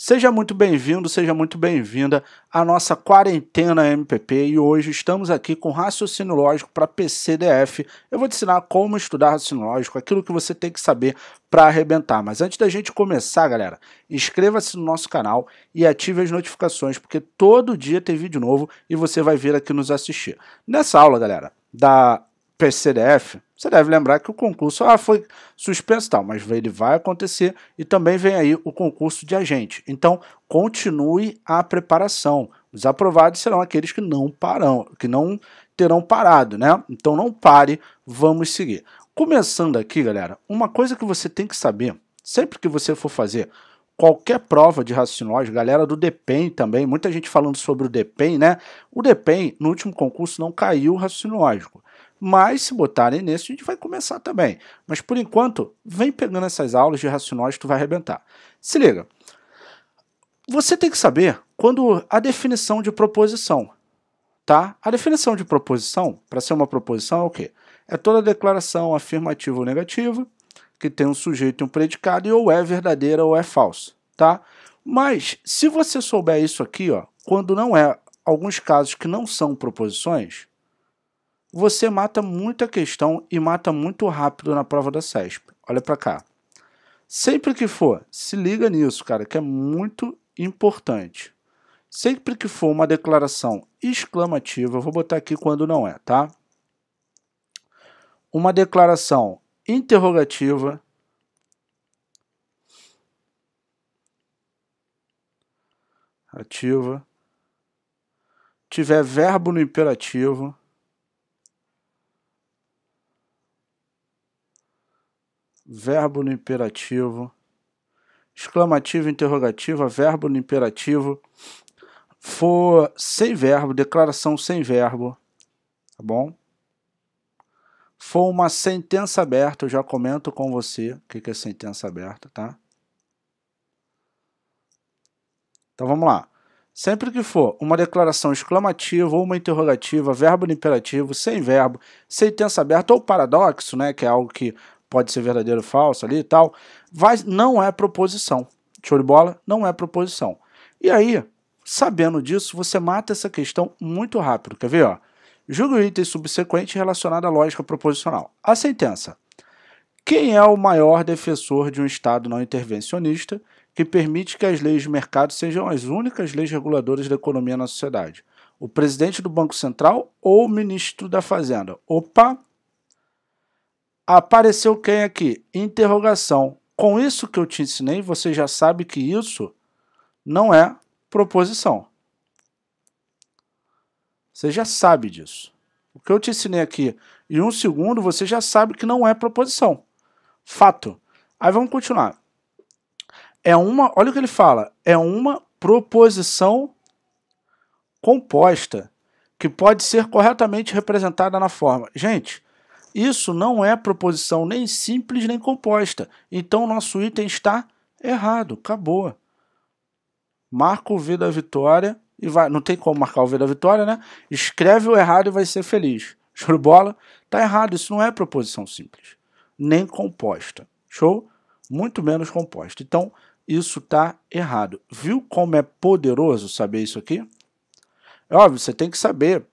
Seja muito bem-vindo, seja muito bem-vinda à nossa quarentena MPP e hoje estamos aqui com raciocínio lógico para PCDF. Eu vou te ensinar como estudar raciocínio lógico, aquilo que você tem que saber para arrebentar. Mas antes da gente começar, galera, inscreva-se no nosso canal e ative as notificações, porque todo dia tem vídeo novo e você vai vir aqui nos assistir. Nessa aula, galera, da PCDF, você deve lembrar que o concurso ah, foi suspenso tal, mas ele vai acontecer e também vem aí o concurso de agente. Então, continue a preparação. Os aprovados serão aqueles que não param, que não terão parado, né? Então não pare, vamos seguir. Começando aqui, galera, uma coisa que você tem que saber, sempre que você for fazer qualquer prova de raciocínio lógico, galera do DEPEN também, muita gente falando sobre o DEPEN, né? O DEPEN, no último concurso, não caiu o raciocínio lógico. Mas se botarem nesse, a gente vai começar também. Mas por enquanto, vem pegando essas aulas de racionais que tu vai arrebentar. Se liga. Você tem que saber quando a definição de proposição, tá? A definição de proposição, para ser uma proposição, é o quê? É toda declaração afirmativa ou negativa que tem um sujeito e um predicado e ou é verdadeira ou é falsa, tá? Mas se você souber isso aqui, ó, quando não é alguns casos que não são proposições, você mata muita questão e mata muito rápido na prova da SESP. Olha para cá. Sempre que for, se liga nisso, cara, que é muito importante. Sempre que for uma declaração exclamativa, vou botar aqui quando não é, tá? Uma declaração interrogativa, ativa, tiver verbo no imperativo, verbo no imperativo, exclamativo, interrogativa, verbo no imperativo, for sem verbo, declaração sem verbo, tá bom? For uma sentença aberta, eu já comento com você o que é sentença aberta, tá? Então vamos lá. Sempre que for uma declaração exclamativa ou uma interrogativa, verbo no imperativo, sem verbo, sentença aberta ou paradoxo, né, que é algo que pode ser verdadeiro ou falso ali e tal, mas não é proposição. Show de bola? Não é proposição. E aí, sabendo disso, você mata essa questão muito rápido. Quer ver? Ó? o item subsequente relacionado à lógica proposicional. A sentença. Quem é o maior defensor de um Estado não intervencionista que permite que as leis de mercado sejam as únicas leis reguladoras da economia na sociedade? O presidente do Banco Central ou o ministro da Fazenda? Opa! Apareceu quem aqui? Interrogação. Com isso que eu te ensinei, você já sabe que isso não é proposição. Você já sabe disso. O que eu te ensinei aqui em um segundo, você já sabe que não é proposição. Fato. Aí vamos continuar. É uma, olha o que ele fala, é uma proposição composta que pode ser corretamente representada na forma. Gente, isso não é proposição nem simples nem composta. Então nosso item está errado. Acabou. Marca o V da vitória e vai. Não tem como marcar o V da vitória, né? Escreve o errado e vai ser feliz. Show de bola? Tá errado. Isso não é proposição simples. Nem composta. Show? Muito menos composta. Então, isso tá errado. Viu como é poderoso saber isso aqui? É óbvio, você tem que saber.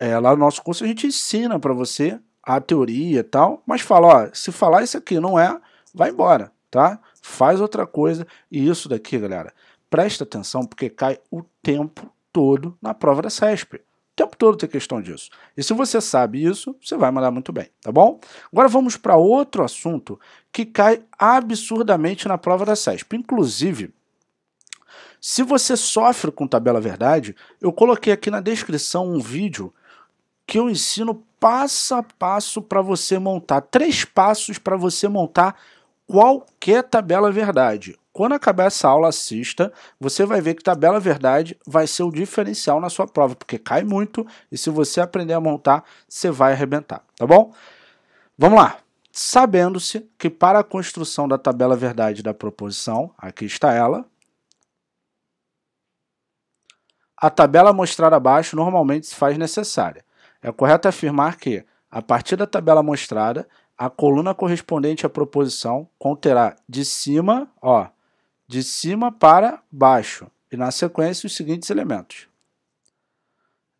É, lá no nosso curso a gente ensina para você a teoria e tal, mas fala, ó, se falar isso aqui não é, vai embora, tá? Faz outra coisa. E isso daqui, galera, presta atenção porque cai o tempo todo na prova da CESP. O tempo todo tem questão disso. E se você sabe isso, você vai mandar muito bem, tá bom? Agora vamos para outro assunto que cai absurdamente na prova da CESP. Inclusive, se você sofre com tabela verdade, eu coloquei aqui na descrição um vídeo que eu ensino passo a passo para você montar, três passos para você montar qualquer tabela verdade. Quando acabar essa aula, assista, você vai ver que tabela verdade vai ser o diferencial na sua prova, porque cai muito e se você aprender a montar, você vai arrebentar, tá bom? Vamos lá. Sabendo-se que para a construção da tabela verdade da proposição, aqui está ela, a tabela mostrada abaixo normalmente se faz necessária. É correto afirmar que, a partir da tabela mostrada, a coluna correspondente à proposição conterá de cima, ó, de cima para baixo, e na sequência os seguintes elementos.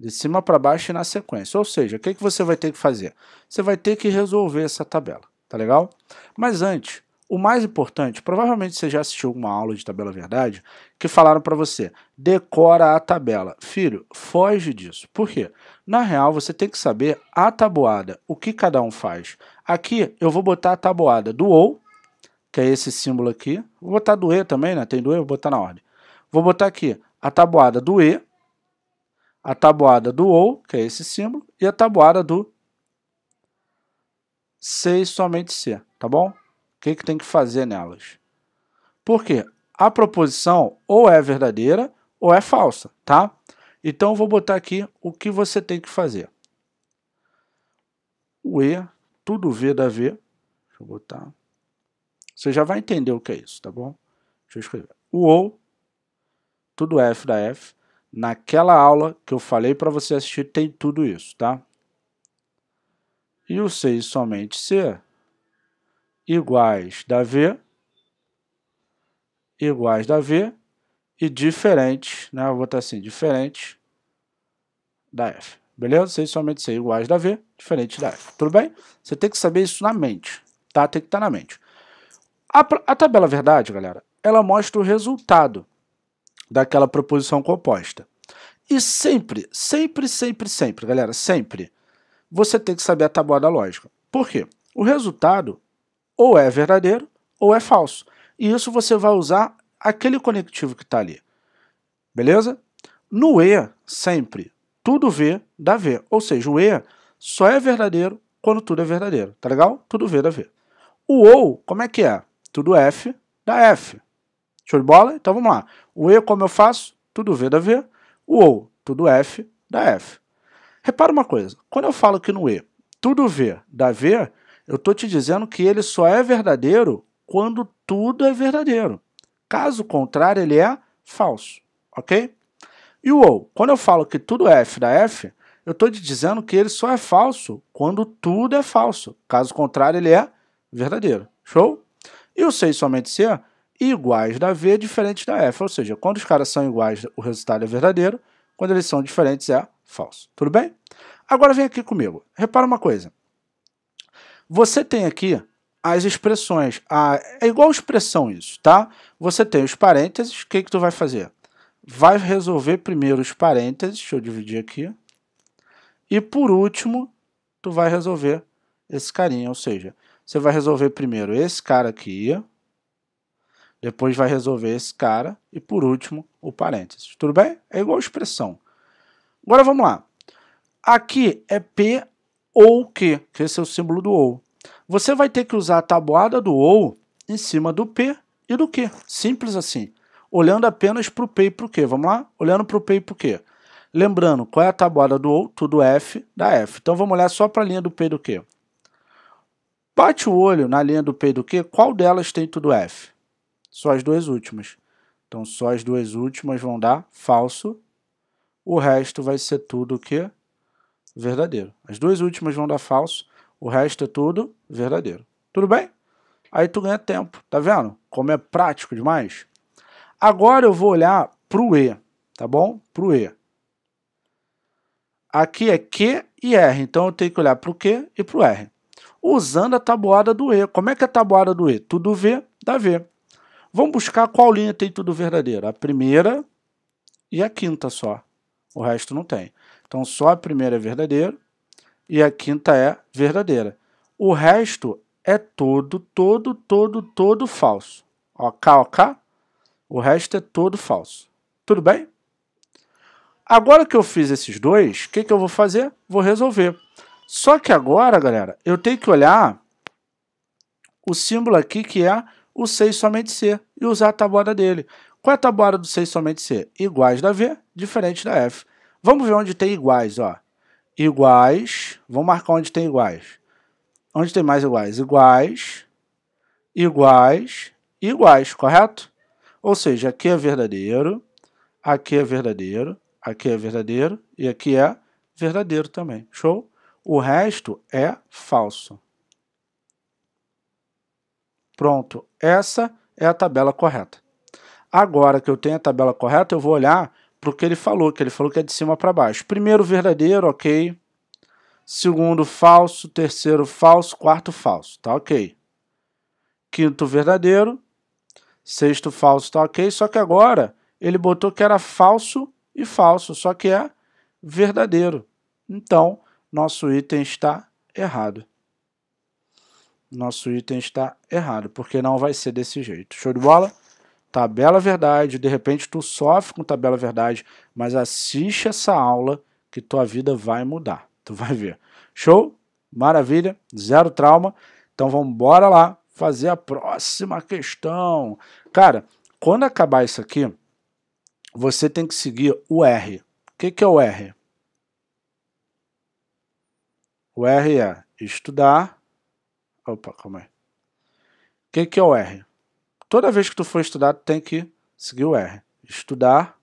De cima para baixo e na sequência. Ou seja, o que, que você vai ter que fazer? Você vai ter que resolver essa tabela, tá legal? Mas antes, o mais importante, provavelmente você já assistiu uma aula de tabela verdade que falaram para você: decora a tabela. Filho, foge disso. Por quê? Na real, você tem que saber a tabuada, o que cada um faz. Aqui eu vou botar a tabuada do ou, que é esse símbolo aqui. Vou botar do e também, né? Tem do e, vou botar na ordem. Vou botar aqui a tabuada do e, a tabuada do ou, que é esse símbolo, e a tabuada do e somente C, tá bom? que, que tem que fazer nelas. porque A proposição ou é verdadeira ou é falsa, tá? Então eu vou botar aqui o que você tem que fazer. O E, tudo V da V. Deixa eu botar. Você já vai entender o que é isso, tá bom? Deixa eu escrever. O OU, tudo F da F. Naquela aula que eu falei para você assistir, tem tudo isso, tá? E o 6 somente ser iguais da V, iguais da V e diferentes, né? vou botar assim, diferente da F. Beleza? Vocês somente ser iguais da V, diferente da F. Tudo bem? Você tem que saber isso na mente, tá? Tem que estar tá na mente. A, a tabela verdade, galera, ela mostra o resultado daquela proposição composta. E sempre, sempre, sempre, sempre, galera, sempre, você tem que saber a tabuada lógica. Por quê? O resultado ou é verdadeiro ou é falso. E isso você vai usar aquele conectivo que está ali. Beleza? No E, sempre, tudo V dá V. Ou seja, o E só é verdadeiro quando tudo é verdadeiro. Tá legal? Tudo V dá V. O OU, como é que é? Tudo F dá F. Show de bola? Então vamos lá. O E, como eu faço? Tudo V dá V. O OU, tudo F dá F. Repara uma coisa. Quando eu falo que no E tudo V dá V, eu estou te dizendo que ele só é verdadeiro quando tudo é verdadeiro. Caso contrário, ele é falso, ok? E o ou, quando eu falo que tudo é f da f, eu estou te dizendo que ele só é falso quando tudo é falso. Caso contrário, ele é verdadeiro. Show? E o 6 somente C, iguais da V, diferente da F. Ou seja, quando os caras são iguais, o resultado é verdadeiro. Quando eles são diferentes, é falso. Tudo bem? Agora vem aqui comigo. Repara uma coisa. Você tem aqui as expressões. A, é igual expressão isso, tá? Você tem os parênteses, o que, que tu vai fazer? Vai resolver primeiro os parênteses, deixa eu dividir aqui. E por último, tu vai resolver esse carinha, ou seja, você vai resolver primeiro esse cara aqui, depois vai resolver esse cara e por último o parênteses. Tudo bem? É igual expressão. Agora vamos lá. Aqui é P ou Q, que esse é o símbolo do ou você vai ter que usar a tabuada do OU em cima do P e do Q. Simples assim. Olhando apenas para o P e para o Q. Vamos lá? Olhando para o P e para o Q. Lembrando, qual é a tabuada do OU? Tudo F da F. Então vamos olhar só para a linha do P e do Q. Bate o olho na linha do P e do Q, qual delas tem tudo F? Só as duas últimas. Então só as duas últimas vão dar falso. O resto vai ser tudo o que? Verdadeiro. As duas últimas vão dar falso. O resto é tudo verdadeiro. Tudo bem? Aí tu ganha tempo, tá vendo? Como é prático demais. Agora eu vou olhar pro E, tá bom? Pro E. Aqui é Q e R, então eu tenho que olhar pro Q e pro R. Usando a tabuada do E. Como é que é a tabuada do E? Tudo V dá V. Vamos buscar qual linha tem tudo verdadeiro. A primeira e a quinta só. O resto não tem. Então só a primeira é verdadeiro e a quinta é verdadeira. O resto é todo, todo, todo, todo falso. Ok, ok? O resto é todo falso. Tudo bem? Agora que eu fiz esses dois, o que, que eu vou fazer? Vou resolver. Só que agora, galera, eu tenho que olhar o símbolo aqui que é o 6 somente C e usar a tabuada dele. Qual é a tabuada do 6 somente C? Iguais da V, diferente da F. Vamos ver onde tem iguais, ó iguais, vamos marcar onde tem iguais. Onde tem mais iguais? Iguais, iguais, iguais, correto? Ou seja, aqui é verdadeiro, aqui é verdadeiro, aqui é verdadeiro e aqui é verdadeiro também. Show? O resto é falso. Pronto, essa é a tabela correta. Agora que eu tenho a tabela correta, eu vou olhar para que ele falou, que ele falou que é de cima para baixo. Primeiro verdadeiro, ok. Segundo falso, terceiro falso, quarto falso, tá ok. Quinto verdadeiro, sexto falso, tá ok. Só que agora ele botou que era falso e falso, só que é verdadeiro. Então, nosso item está errado. Nosso item está errado, porque não vai ser desse jeito. Show de bola? tabela verdade, de repente tu sofre com tabela verdade, mas assiste essa aula que tua vida vai mudar. Tu vai ver. Show? Maravilha, zero trauma. Então vamos embora lá fazer a próxima questão. Cara, quando acabar isso aqui, você tem que seguir o R. O que, que é o R? O R é estudar. Opa, calma aí. O que, que é o R? toda vez que tu for estudar, tu tem que seguir o R. Estudar,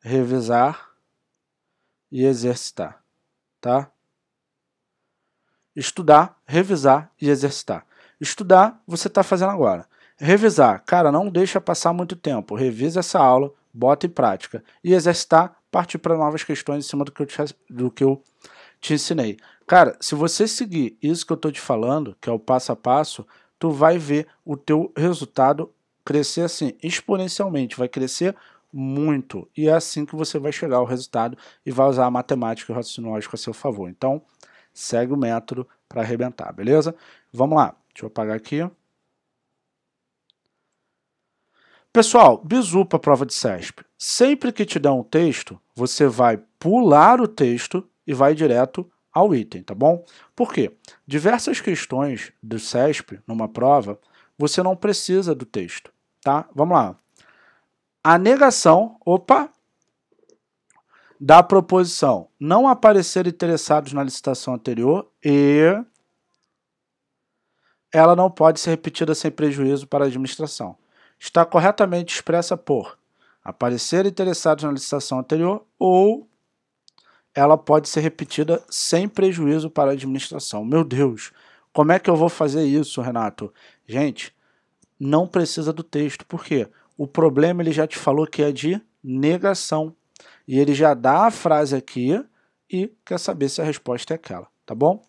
revisar e exercitar, tá? Estudar, revisar e exercitar. Estudar, você está fazendo agora. Revisar, cara, não deixa passar muito tempo. Revisa essa aula, bota em prática. E exercitar, partir para novas questões em cima do que, eu te, do que eu te ensinei. Cara, se você seguir isso que eu estou te falando, que é o passo a passo, tu vai ver o teu resultado crescer assim exponencialmente, vai crescer muito. E é assim que você vai chegar ao resultado e vai usar a matemática e o raciocínio lógico a seu favor. Então, segue o método para arrebentar, beleza? Vamos lá, deixa eu apagar aqui. Pessoal, bizu para a prova de CESP. Sempre que te der um texto, você vai pular o texto e vai direto ao item, tá bom? Por quê? Diversas questões do CESP numa prova, você não precisa do texto, tá? Vamos lá. A negação, opa, da proposição não aparecer interessados na licitação anterior e ela não pode ser repetida sem prejuízo para a administração. Está corretamente expressa por aparecer interessados na licitação anterior ou ela pode ser repetida sem prejuízo para a administração. Meu Deus, como é que eu vou fazer isso, Renato? Gente, não precisa do texto, por quê? O problema ele já te falou que é de negação. E ele já dá a frase aqui e quer saber se a resposta é aquela, tá bom?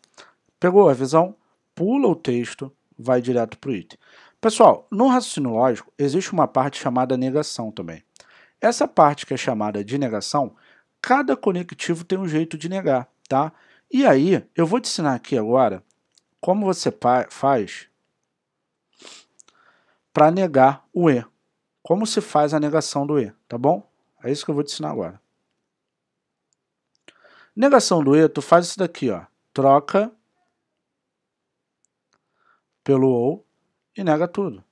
Pegou a visão? Pula o texto, vai direto para o item. Pessoal, no raciocínio lógico existe uma parte chamada negação também. Essa parte que é chamada de negação Cada conectivo tem um jeito de negar, tá? E aí, eu vou te ensinar aqui agora como você faz para negar o E. Como se faz a negação do E, tá bom? É isso que eu vou te ensinar agora. Negação do E, tu faz isso daqui, ó. Troca pelo ou e nega tudo.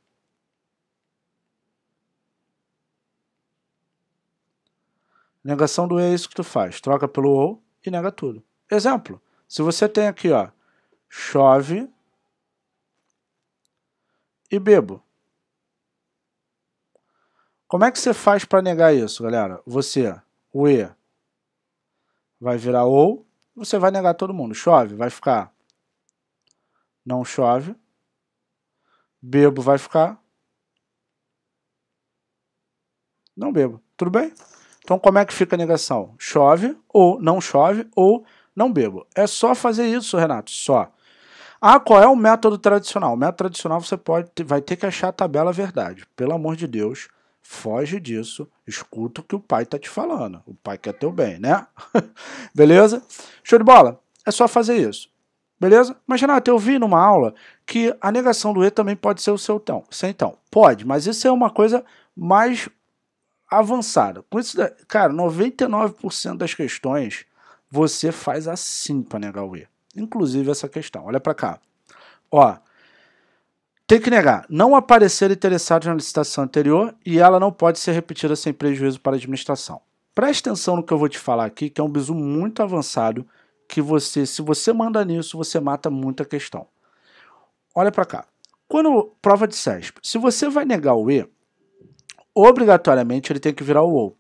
Negação do E é isso que tu faz. Troca pelo ou e nega tudo. Exemplo, se você tem aqui, ó, chove e bebo. Como é que você faz para negar isso, galera? Você, o E, vai virar ou, você vai negar todo mundo. Chove, vai ficar não chove. Bebo, vai ficar não bebo. Tudo bem? Então, como é que fica a negação? Chove ou não chove ou não bebo. É só fazer isso, Renato, só. Ah, qual é o método tradicional? O método tradicional você pode, vai ter que achar a tabela verdade. Pelo amor de Deus, foge disso, escuta o que o pai está te falando. O pai quer teu bem, né? Beleza? Show de bola? É só fazer isso. Beleza? Mas, Renato, eu vi numa aula que a negação do E também pode ser o seu então. então. Pode, mas isso é uma coisa mais avançada. Com isso, cara, 99% das questões você faz assim para negar né, o E. Inclusive essa questão. Olha para cá. Ó, tem que negar. Não aparecer interessado na licitação anterior e ela não pode ser repetida sem prejuízo para a administração. Preste atenção no que eu vou te falar aqui, que é um bizu muito avançado que você, se você manda nisso, você mata muita questão. Olha para cá. Quando prova de SESP, se você vai negar o E, obrigatoriamente ele tem que virar o ou.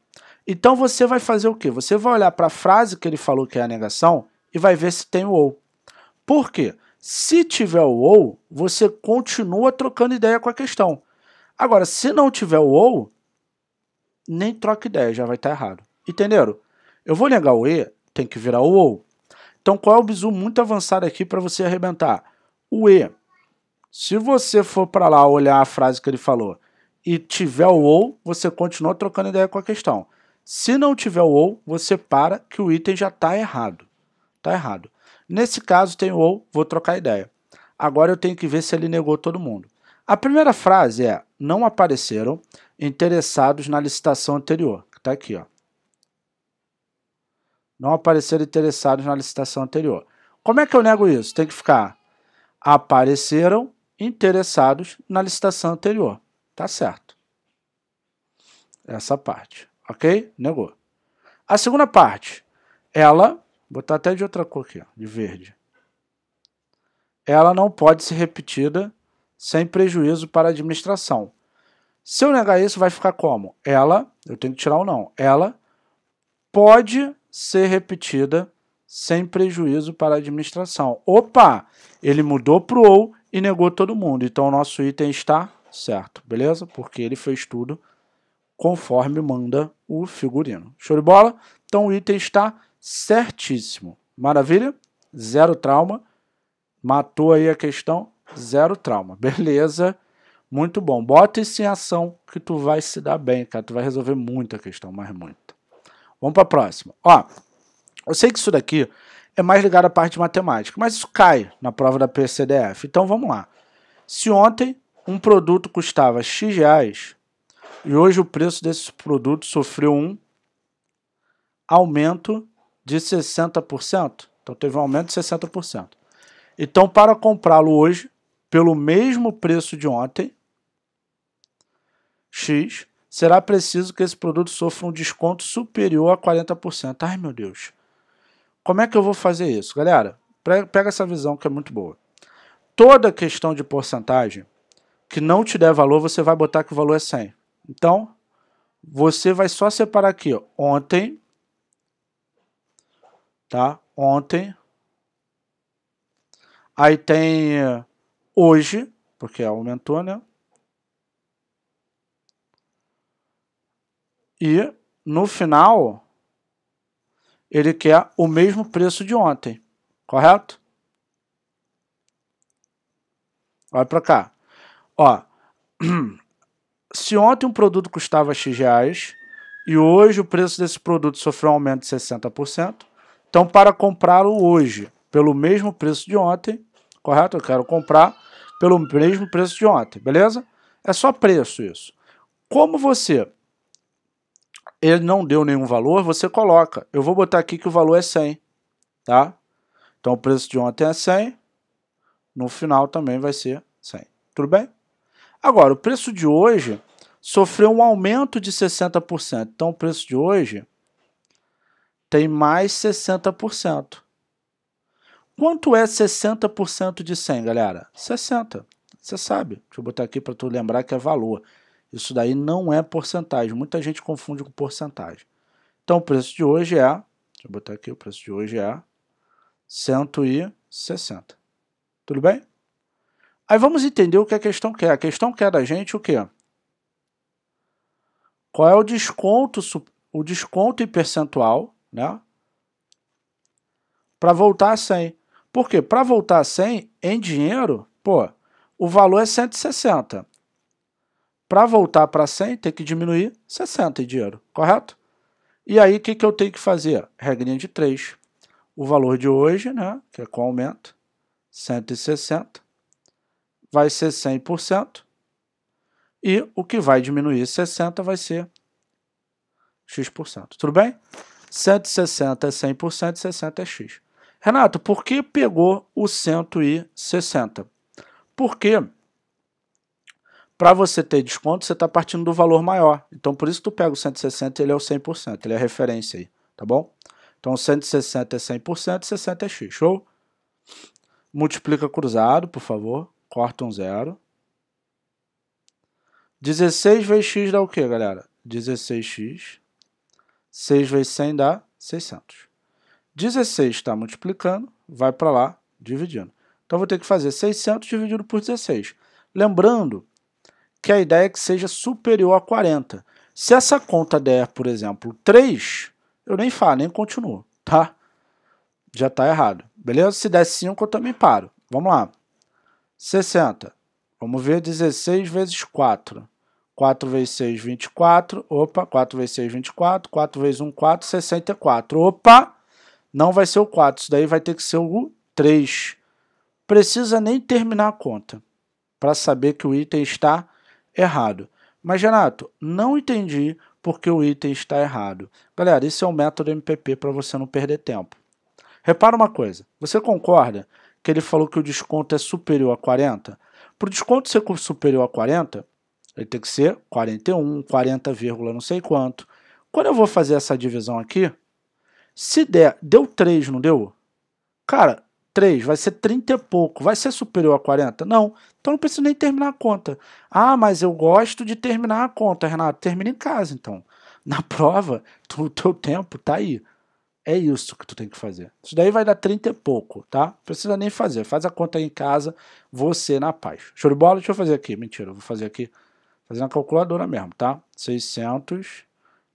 Então você vai fazer o que? Você vai olhar para a frase que ele falou que é a negação e vai ver se tem o ou. Por quê? Se tiver o ou, você continua trocando ideia com a questão. Agora, se não tiver o ou, nem troca ideia, já vai estar tá errado. Entenderam? Eu vou negar o e, tem que virar o ou. Então, qual é o bizu muito avançado aqui para você arrebentar? O e. Se você for para lá olhar a frase que ele falou e tiver o ou, você continua trocando ideia com a questão. Se não tiver o ou, você para que o item já está errado. Está errado. Nesse caso tem o ou, vou trocar ideia. Agora eu tenho que ver se ele negou todo mundo. A primeira frase é: não apareceram interessados na licitação anterior, que está aqui, ó. Não apareceram interessados na licitação anterior. Como é que eu nego isso? Tem que ficar apareceram interessados na licitação anterior. Tá certo. Essa parte, ok? Negou. A segunda parte, ela, vou botar até de outra cor aqui, ó, de verde. Ela não pode ser repetida sem prejuízo para a administração. Se eu negar isso, vai ficar como? Ela, eu tenho que tirar o não, ela pode ser repetida sem prejuízo para a administração. Opa, ele mudou para o ou e negou todo mundo. Então, o nosso item está certo? Beleza? Porque ele fez tudo conforme manda o figurino. Show de bola? Então o item está certíssimo. Maravilha? Zero trauma. Matou aí a questão, zero trauma. Beleza? Muito bom. Bota isso em ação que tu vai se dar bem, cara. Tu vai resolver muita questão, mais muito. Vamos para a próxima. Ó, eu sei que isso daqui é mais ligado à parte de matemática, mas isso cai na prova da PCDF. Então vamos lá. Se ontem um produto custava X reais e hoje o preço desse produto sofreu um aumento de 60%. Então teve um aumento de 60%. Então, para comprá-lo hoje, pelo mesmo preço de ontem, X, será preciso que esse produto sofra um desconto superior a 40%. Ai meu Deus! Como é que eu vou fazer isso? Galera, pega essa visão que é muito boa. Toda questão de porcentagem que não te der valor, você vai botar que o valor é 100. Então, você vai só separar aqui, ó, ontem, tá? Ontem, aí tem eh, hoje, porque aumentou, né? E no final, ele quer o mesmo preço de ontem, correto? Olha para cá. Ó, se ontem um produto custava X reais e hoje o preço desse produto sofreu um aumento de 60%, então para comprá-lo hoje pelo mesmo preço de ontem, correto? Eu quero comprar pelo mesmo preço de ontem, beleza? É só preço isso. Como você ele não deu nenhum valor, você coloca. Eu vou botar aqui que o valor é 100, tá? Então o preço de ontem é 100, no final também vai ser 100. Tudo bem? Agora, o preço de hoje sofreu um aumento de 60%. Então, o preço de hoje tem mais 60%. Quanto é 60% de 100, galera? 60. Você sabe. Deixa eu botar aqui para tu lembrar que é valor. Isso daí não é porcentagem. Muita gente confunde com porcentagem. Então, o preço de hoje é... Deixa eu botar aqui, o preço de hoje é 160. Tudo bem? Aí vamos entender o que a questão quer. A questão quer da gente o quê? Qual é o desconto, o desconto em percentual, né? Para voltar a 100. Por quê? Para voltar a 100 em dinheiro, pô, o valor é 160. Para voltar para 100, tem que diminuir 60 em dinheiro, correto? E aí, o que, que eu tenho que fazer? Regrinha de 3. O valor de hoje, né, que é com aumento, 160 vai ser 100%, e o que vai diminuir 60 vai ser x%. Tudo bem? 160 é 100%, 60 é x. Renato, por que pegou o 160? Porque para você ter desconto, você está partindo do valor maior. Então, por isso que tu pega o 160 ele é o 100%, ele é a referência aí, tá bom? Então, 160 é 100%, 60 é x, show? Multiplica cruzado, por favor corta um zero. 16 vezes x dá o que, galera? 16x. 6 vezes 100 dá 600. 16 está multiplicando, vai para lá, dividindo. Então, vou ter que fazer 600 dividido por 16. Lembrando que a ideia é que seja superior a 40. Se essa conta der, por exemplo, 3, eu nem falo, nem continuo, tá? Já está errado, beleza? Se der 5, eu também paro. Vamos lá. 60. Vamos ver 16 vezes 4. 4 vezes 6, 24. Opa, 4 vezes 6, 24. 4 vezes 1, 4, 64. Opa, não vai ser o 4. Isso daí vai ter que ser o 3. Precisa nem terminar a conta para saber que o item está errado. Mas, Renato, não entendi porque o item está errado. Galera, isso é um método MPP para você não perder tempo. Repara uma coisa, você concorda que ele falou que o desconto é superior a 40. Para o desconto ser superior a 40, ele tem que ser 41, 40, não sei quanto. Quando eu vou fazer essa divisão aqui, se der, deu 3, não deu? Cara, 3 vai ser 30 e pouco, vai ser superior a 40? Não, então não preciso nem terminar a conta. Ah, mas eu gosto de terminar a conta, Renato. Termina em casa, então. Na prova, o teu tempo tá aí. É isso que tu tem que fazer. Isso daí vai dar 30 e pouco, tá? Precisa nem fazer. Faz a conta aí em casa, você na paz. Show de bola? Deixa eu fazer aqui. Mentira, eu vou fazer aqui. Fazendo a calculadora mesmo, tá? 600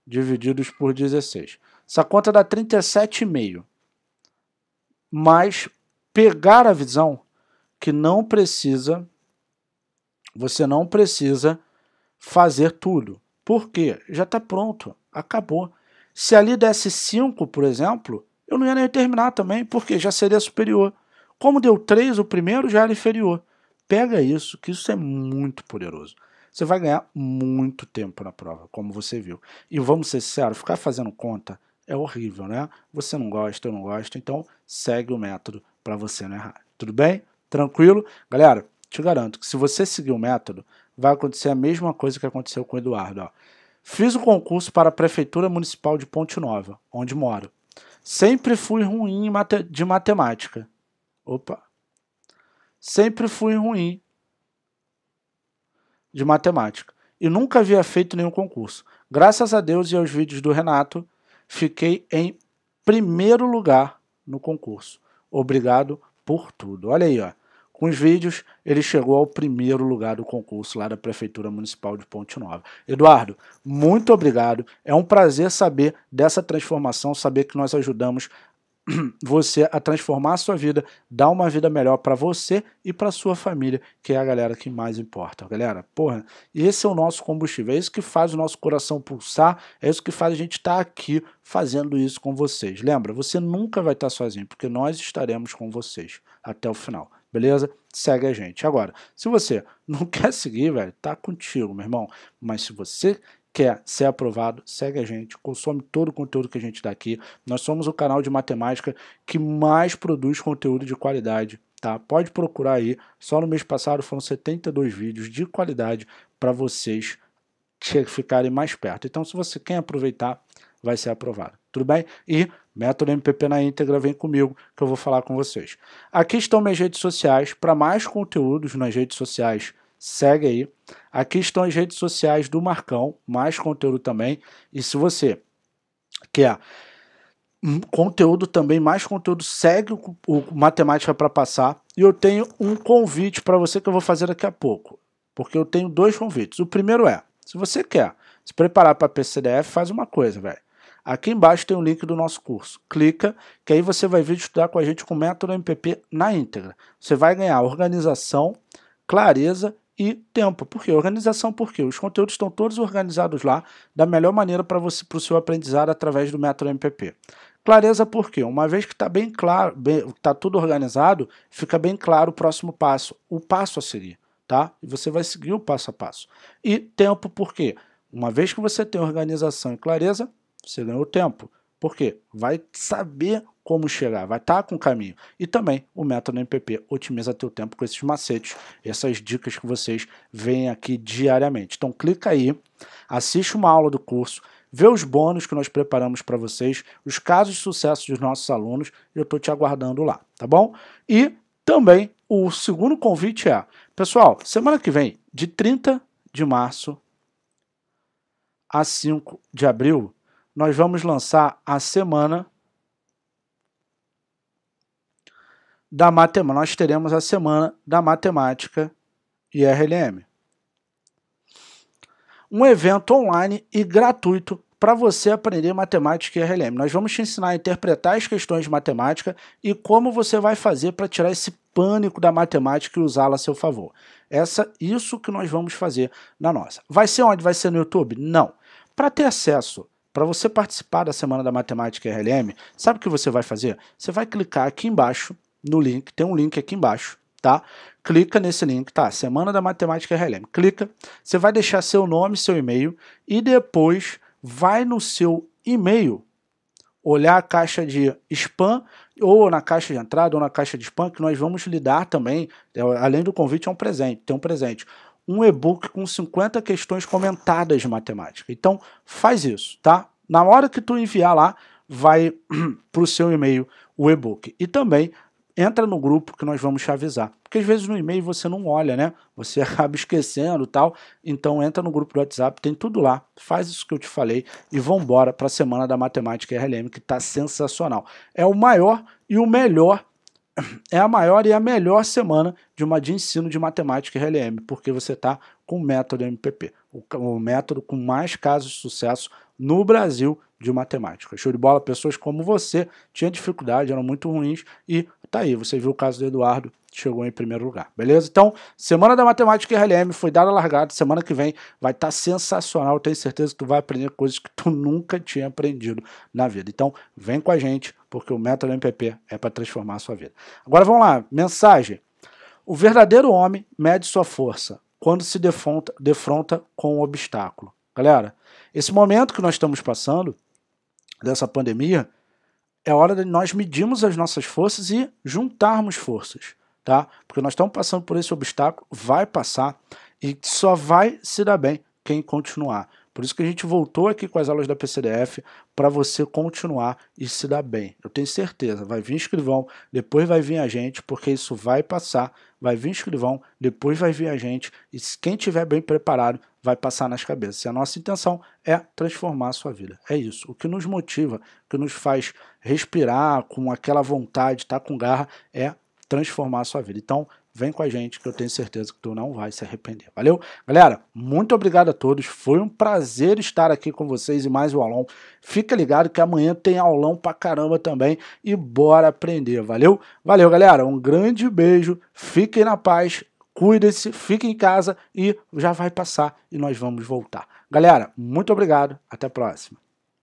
divididos por 16. Essa conta dá 37,5. Mas pegar a visão que não precisa, você não precisa fazer tudo. Por quê? Já está pronto, acabou. Se ali desse 5, por exemplo, eu não ia nem terminar também, porque já seria superior. Como deu 3, o primeiro já era inferior. Pega isso, que isso é muito poderoso. Você vai ganhar muito tempo na prova, como você viu. E vamos ser sinceros, ficar fazendo conta é horrível, né? Você não gosta, eu não gosto, então segue o método para você não errar. Tudo bem? Tranquilo? Galera, te garanto que se você seguir o método, vai acontecer a mesma coisa que aconteceu com o Eduardo. Ó. Fiz o um concurso para a Prefeitura Municipal de Ponte Nova, onde moro. Sempre fui ruim de matemática. Opa. Sempre fui ruim de matemática e nunca havia feito nenhum concurso. Graças a Deus e aos vídeos do Renato, fiquei em primeiro lugar no concurso. Obrigado por tudo. Olha aí, ó. Com os vídeos, ele chegou ao primeiro lugar do concurso lá da Prefeitura Municipal de Ponte Nova. Eduardo, muito obrigado. É um prazer saber dessa transformação, saber que nós ajudamos você a transformar a sua vida, dar uma vida melhor para você e para sua família, que é a galera que mais importa. Galera, porra, esse é o nosso combustível, é isso que faz o nosso coração pulsar, é isso que faz a gente estar tá aqui fazendo isso com vocês. Lembra, você nunca vai estar tá sozinho, porque nós estaremos com vocês até o final beleza? Segue a gente. Agora, se você não quer seguir, velho, tá contigo, meu irmão. Mas se você quer ser aprovado, segue a gente, consome todo o conteúdo que a gente dá aqui. Nós somos o canal de matemática que mais produz conteúdo de qualidade, tá? Pode procurar aí. Só no mês passado foram 72 vídeos de qualidade para vocês ficarem mais perto. Então, se você quer aproveitar, vai ser aprovado. Tudo bem? E método MPP na íntegra, vem comigo que eu vou falar com vocês. Aqui estão minhas redes sociais. Para mais conteúdos nas redes sociais, segue aí. Aqui estão as redes sociais do Marcão, mais conteúdo também. E se você quer hum, conteúdo também, mais conteúdo, segue o, o Matemática para Passar. E eu tenho um convite para você que eu vou fazer daqui a pouco, porque eu tenho dois convites. O primeiro é, se você quer se preparar para PCDF, faz uma coisa, velho. Aqui embaixo tem o um link do nosso curso. Clica, que aí você vai vir estudar com a gente com o método MPP na íntegra. Você vai ganhar organização, clareza e tempo. Por quê? Organização por quê? Os conteúdos estão todos organizados lá da melhor maneira para você para o seu aprendizado através do método MPP. Clareza por quê? Uma vez que está bem claro, está tudo organizado, fica bem claro o próximo passo, o passo a seguir, tá? E você vai seguir o passo a passo. E tempo por quê? Uma vez que você tem organização e clareza, você ganhou tempo. Por quê? Vai saber como chegar, vai estar tá com o caminho. E também o método MPP otimiza teu tempo com esses macetes, essas dicas que vocês veem aqui diariamente. Então clica aí, assiste uma aula do curso, vê os bônus que nós preparamos para vocês, os casos de sucesso dos nossos alunos, eu estou te aguardando lá, tá bom? E também o segundo convite é, pessoal, semana que vem, de 30 de março a 5 de abril, nós vamos lançar a semana da matemática. Nós teremos a semana da matemática IRLM. Um evento online e gratuito para você aprender matemática e RLM. Nós vamos te ensinar a interpretar as questões de matemática e como você vai fazer para tirar esse pânico da matemática e usá-la a seu favor. Essa, isso que nós vamos fazer na nossa. Vai ser onde? Vai ser no YouTube? Não. Para ter acesso para você participar da Semana da Matemática RLM, sabe o que você vai fazer? Você vai clicar aqui embaixo no link, tem um link aqui embaixo, tá? Clica nesse link, tá? Semana da Matemática RLM. Clica, você vai deixar seu nome, seu e-mail e depois vai no seu e-mail olhar a caixa de spam ou na caixa de entrada ou na caixa de spam que nós vamos lidar também, é, além do convite é um presente, tem um presente um e-book com 50 questões comentadas de matemática. Então, faz isso, tá? Na hora que tu enviar lá, vai para o seu e-mail o e-book. E também entra no grupo que nós vamos te avisar. Porque às vezes no e-mail você não olha, né? Você acaba esquecendo tal. Então entra no grupo do WhatsApp, tem tudo lá. Faz isso que eu te falei e vambora para a Semana da Matemática RLM, que está sensacional. É o maior e o melhor é a maior e a melhor semana de uma de ensino de matemática RLM, porque você está com o método MPP, o, o método com mais casos de sucesso no Brasil de matemática. Show de bola, pessoas como você tinham dificuldade, eram muito ruins, e tá aí, você viu o caso do Eduardo, chegou em primeiro lugar, beleza? Então, Semana da Matemática RLM foi dada largada, semana que vem vai estar tá sensacional, tenho certeza que tu vai aprender coisas que tu nunca tinha aprendido na vida. Então, vem com a gente, porque o método MPP é para transformar a sua vida. Agora vamos lá, mensagem. O verdadeiro homem mede sua força quando se defronta, defronta com um obstáculo. Galera, esse momento que nós estamos passando, dessa pandemia, é hora de nós medirmos as nossas forças e juntarmos forças tá? Porque nós estamos passando por esse obstáculo, vai passar e só vai se dar bem quem continuar. Por isso que a gente voltou aqui com as aulas da PCDF para você continuar e se dar bem. Eu tenho certeza, vai vir escrivão, depois vai vir a gente, porque isso vai passar, vai vir escrivão, depois vai vir a gente, e quem tiver bem preparado vai passar nas cabeças. E a nossa intenção é transformar a sua vida. É isso. O que nos motiva, o que nos faz respirar com aquela vontade, estar tá com garra, é transformar a sua vida. Então, vem com a gente que eu tenho certeza que tu não vai se arrepender. Valeu? Galera, muito obrigado a todos. Foi um prazer estar aqui com vocês e mais o um aulão. Fica ligado que amanhã tem aulão pra caramba também e bora aprender. Valeu? Valeu, galera. Um grande beijo. Fiquem na paz. Cuidem-se, fiquem em casa e já vai passar e nós vamos voltar. Galera, muito obrigado. Até a próxima.